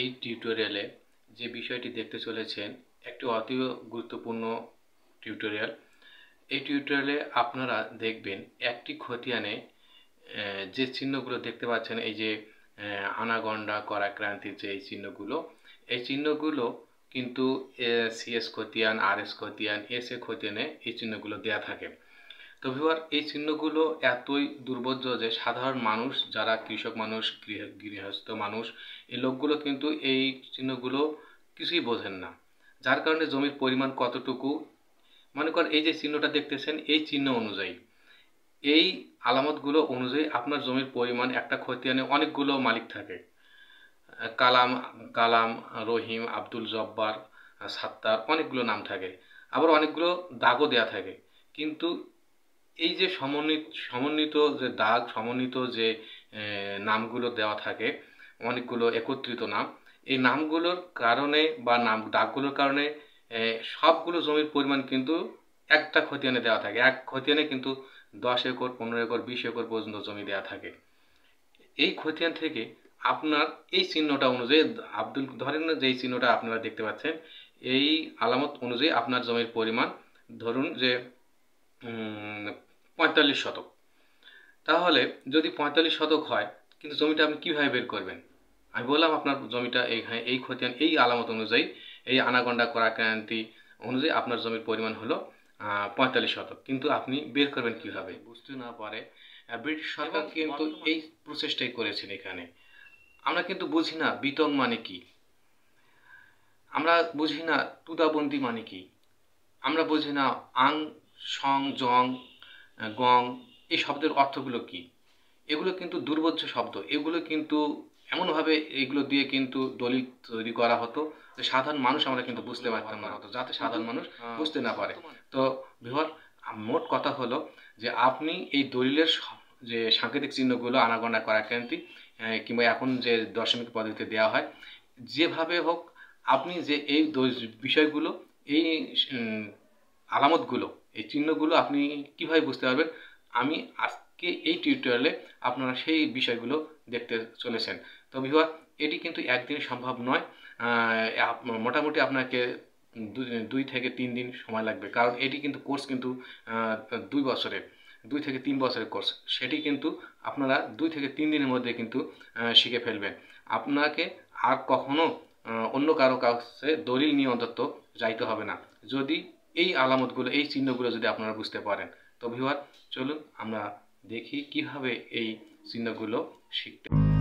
এই টিউটোরিয়ালে যে বিষয়টি দেখতে চলেছেন একটি অতি গুরুত্বপূর্ণ টিউটোরিয়াল এই টিউটোরিয়ালে আপনারা দেখবেন একটি খতিয়ানে যে চিহ্নগুলো দেখতে পাচ্ছেন এই যে আনাগন্ডা করাক্রান্তির যে এই চিহ্নগুলো এই চিহ্নগুলো কিন্তু সিএস খতিয়ান আর এস খতিয়ান এস এ খতিয়ানে এই চিহ্নগুলো দেয়া থাকে তো ভিউয়ার এই চিহ্নগুলো এতই দুর্বোধ্য যে সাধারণ মানুষ যারা কৃষক মানুষ গৃহস্থ মানুষ এই লোকগুলো কিন্তু এই চিহ্নগুলো কিছুই বোঝেন না যার কারণে জমির পরিমাণ কতটুকু মনে করেন এই যে চিহ্নটা দেখতেছেন এই চিহ্ন অনুযায়ী এই আলামতগুলো অনুযায়ী আপনার জমির পরিমাণ একটা খতিয়ানে অনেকগুলো মালিক থাকে কালাম কালাম রহিম আব্দুল জব্বার সাত্তার অনেকগুলো নাম থাকে আবার অনেকগুলো দাগও দেয়া থাকে কিন্তু এই যে সমন্বিত সমন্বিত যে দাগ সমন্বিত যে নামগুলো দেওয়া থাকে অনেকগুলো একত্রিত নাম এই নামগুলোর কারণে বা নাম দাগগুলোর কারণে সবগুলো জমির পরিমাণ কিন্তু একটা খতিয়ানে দেওয়া থাকে এক খতিয়ানে কিন্তু দশ একর পনেরো একর বিশ একর পর্যন্ত জমি দেওয়া থাকে এই খতিয়ান থেকে আপনার এই চিহ্নটা অনুযায়ী আব্দুল ধরেন না এই চিহ্নটা আপনারা দেখতে পাচ্ছেন এই আলামত অনুযায়ী আপনার জমির পরিমাণ ধরুন যে পঁয়তাল্লিশ শতক তাহলে যদি পঁয়তাল্লিশ শতক হয় কিন্তু জমিটা আপনি কীভাবে বের করবেন আমি বললাম আপনার জমিটা এই হ্যাঁ, এই খতিয়ান এই আলামত অনুযায়ী এই আনাগন্ডা করা ক্রান্তি অনুযায়ী আপনার জমির পরিমাণ হলো পঁয়তাল্লিশ শতক কিন্তু আপনি বের করবেন কীভাবে বুঝতে না পারে ব্রিটিশ সরকার কিন্তু এই প্রচেষ্টাই করেছেন এখানে আমরা কিন্তু বুঝি না বিতং মানে কি আমরা বুঝি না তুদাবন্দি মানে কি আমরা বুঝি না আং সং জং গং এই শব্দের অর্থগুলো কি এগুলো কিন্তু দুর্বোধ্য শব্দ এগুলো কিন্তু এমনভাবে এগুলো দিয়ে কিন্তু দলিল তৈরি করা হতো যে সাধারণ মানুষ আমরা কিন্তু বুঝতে পারতাম না হতো যাতে সাধারণ মানুষ বুঝতে না পারে তো বৃহৎ মোট কথা হলো যে আপনি এই দলিলের যে সাংকেতিক চিহ্নগুলো আনাগোনা করা কেন্দ্রিক কিংবা এখন যে দশমিক পদ্ধতিতে দেওয়া হয় যেভাবে হোক আপনি যে এই বিষয়গুলো এই আলামতগুলো এই চিহ্নগুলো আপনি কিভাবে বুঝতে পারবেন আমি আজকে এই টিউটোরিয়ালে আপনারা সেই বিষয়গুলো দেখতে চলেছেন তো বিভা এটি কিন্তু একদিন সম্ভব নয় মোটামুটি আপনাকে দুই থেকে তিন দিন সময় লাগবে কারণ এটি কিন্তু কোর্স কিন্তু দুই বছরের দুই থেকে তিন বছরের কোর্স সেটি কিন্তু আপনারা দুই থেকে তিন দিনের মধ্যে কিন্তু শিখে ফেলবেন আপনাকে আর কখনো অন্য কারো কাছে দলিল নিয়ে অন্তত যাইতে হবে না যদি এই আলামতগুলো এই চিহ্নগুলো যদি আপনারা বুঝতে পারেন তো ভিউয়ার চলুন আমরা দেখি কিভাবে এই চিহ্নগুলো শিখতে